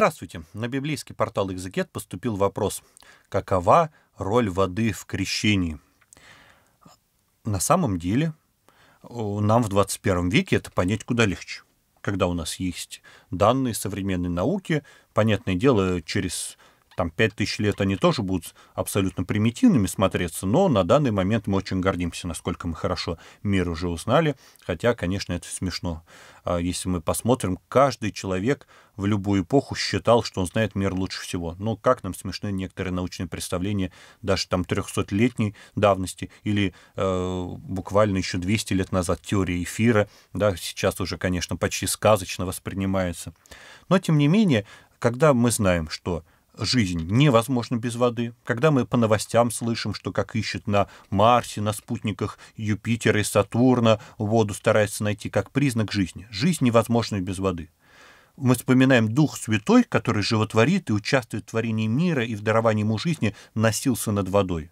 Здравствуйте! На библейский портал «Экзекет» поступил вопрос «Какова роль воды в крещении?» На самом деле, нам в 21 веке это понять куда легче. Когда у нас есть данные современной науки, понятное дело, через там 5000 лет они тоже будут абсолютно примитивными смотреться, но на данный момент мы очень гордимся, насколько мы хорошо мир уже узнали, хотя, конечно, это смешно. А если мы посмотрим, каждый человек в любую эпоху считал, что он знает мир лучше всего. Но ну, как нам смешны некоторые научные представления даже там 300-летней давности или э, буквально еще 200 лет назад теория эфира, да, сейчас уже, конечно, почти сказочно воспринимается. Но, тем не менее, когда мы знаем, что жизнь невозможна без воды, когда мы по новостям слышим, что как ищут на Марсе, на спутниках Юпитера и Сатурна, воду стараются найти как признак жизни. Жизнь невозможна без воды. Мы вспоминаем Дух Святой, который животворит и участвует в творении мира и в даровании ему жизни, носился над водой.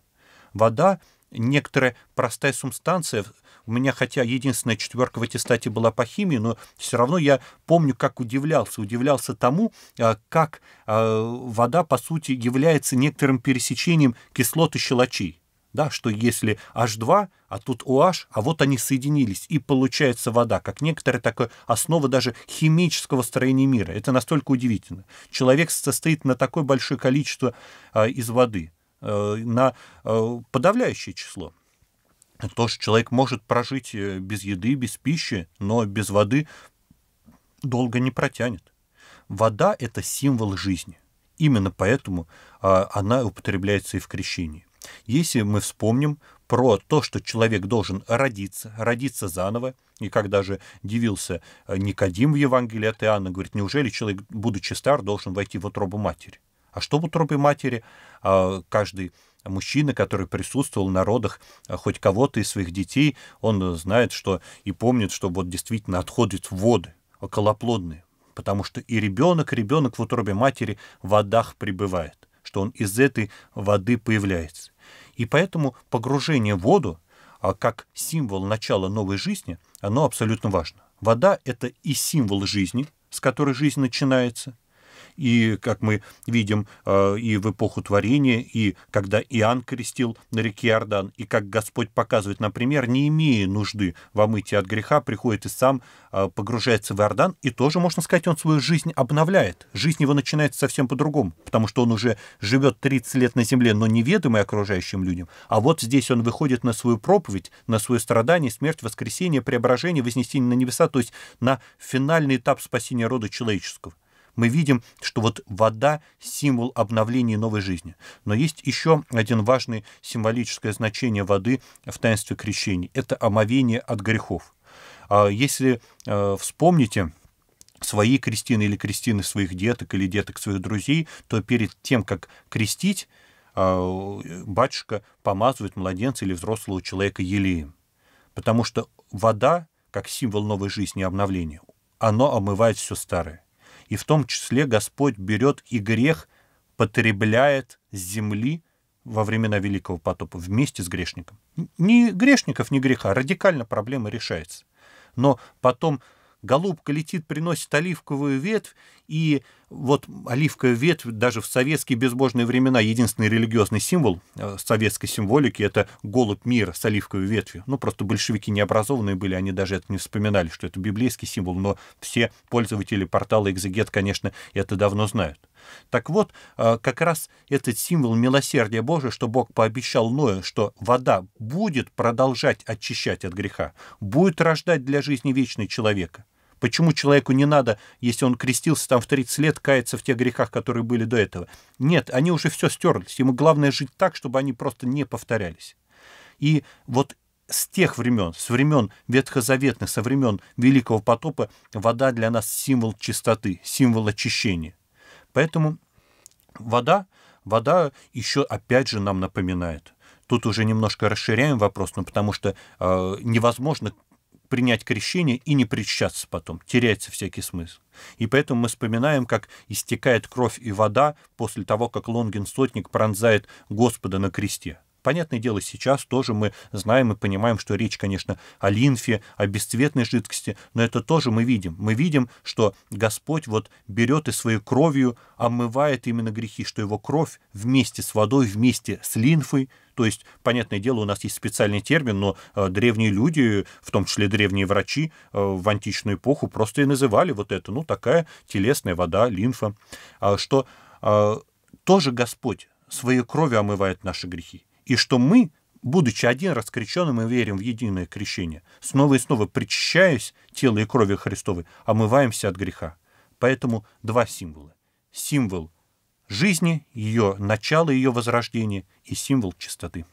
Вода некоторая простая субстанция. У меня, хотя единственная четверка в аттестате была по химии, но все равно я помню, как удивлялся. Удивлялся тому, а, как а, вода, по сути, является некоторым пересечением кислот и щелочей. Да, что если H2, а тут OH, а вот они соединились, и получается вода, как некоторая такая основа даже химического строения мира. Это настолько удивительно. Человек состоит на такое большое количество э, из воды – Э, на э, подавляющее число. То, что человек может прожить э, без еды, без пищи, но без воды долго не протянет. Вода – это символ жизни. Именно поэтому а, она употребляется и в крещении. Если мы вспомним про то, что человек должен родиться, родиться заново, и когда же дивился Никодим в Евангелии от Иоанна, говорит, неужели человек, будучи стар, должен войти в утробу матери? А что в утробе матери? А, каждый мужчина, который присутствовал на родах а, хоть кого-то из своих детей, он знает, что и помнит, что вот действительно отходят воды околоплодные, а, потому что и ребенок, ребенок в утробе матери в водах пребывает, что он из этой воды появляется. И поэтому погружение в воду, как символ начала новой жизни, оно абсолютно важно. Вода — это и символ жизни, с которой жизнь начинается — и, как мы видим, э, и в эпоху творения, и когда Иоанн крестил на реке Иордан, и как Господь показывает, например, не имея нужды в омытии от греха, приходит и сам э, погружается в Иордан, и тоже, можно сказать, он свою жизнь обновляет. Жизнь его начинается совсем по-другому, потому что он уже живет 30 лет на земле, но неведомый окружающим людям. А вот здесь он выходит на свою проповедь, на свое страдание, смерть, воскресение, преображение, вознесение на небеса, то есть на финальный этап спасения рода человеческого мы видим, что вот вода – символ обновления новой жизни. Но есть еще один важный символическое значение воды в таинстве крещения – это омовение от грехов. А если э, вспомните, свои крестины или крестины своих деток или деток своих друзей, то перед тем, как крестить, а, батюшка помазывает младенца или взрослого человека елеем. Потому что вода, как символ новой жизни и обновления, Она омывает все старое. И в том числе Господь берет и грех, потребляет с земли во времена Великого потопа вместе с грешником. Ни грешников, ни греха. Радикально проблема решается. Но потом голубка летит, приносит оливковую ветвь, и вот оливковая ветвь даже в советские безбожные времена единственный религиозный символ э, советской символики — это голубь мира с оливковой ветвью. Ну, просто большевики необразованные были, они даже это не вспоминали, что это библейский символ, но все пользователи портала «Экзегет», конечно, это давно знают. Так вот, э, как раз этот символ милосердия Божия, что Бог пообещал Ною, что вода будет продолжать очищать от греха, будет рождать для жизни вечной человека. Почему человеку не надо, если он крестился там в 30 лет, каяться в тех грехах, которые были до этого? Нет, они уже все стерлись. Ему главное жить так, чтобы они просто не повторялись. И вот с тех времен, с времен ветхозаветных, со времен Великого потопа, вода для нас символ чистоты, символ очищения. Поэтому вода, вода еще опять же нам напоминает. Тут уже немножко расширяем вопрос, ну, потому что э, невозможно принять крещение и не причащаться потом. Теряется всякий смысл. И поэтому мы вспоминаем, как истекает кровь и вода после того, как Лонгин Сотник пронзает Господа на кресте. Понятное дело, сейчас тоже мы знаем и понимаем, что речь, конечно, о линфе, о бесцветной жидкости, но это тоже мы видим. Мы видим, что Господь вот берет и своей кровью омывает именно грехи, что его кровь вместе с водой, вместе с линфой, то есть, понятное дело, у нас есть специальный термин, но э, древние люди, в том числе древние врачи, э, в античную эпоху просто и называли вот это, ну, такая телесная вода, линфа, а э, что тоже Господь своей кровью омывает наши грехи и что мы, будучи один раз крещенным, мы верим в единое крещение, снова и снова причащаясь тела и крови Христовой, омываемся от греха. Поэтому два символа. Символ жизни, ее начала, ее возрождения и символ чистоты.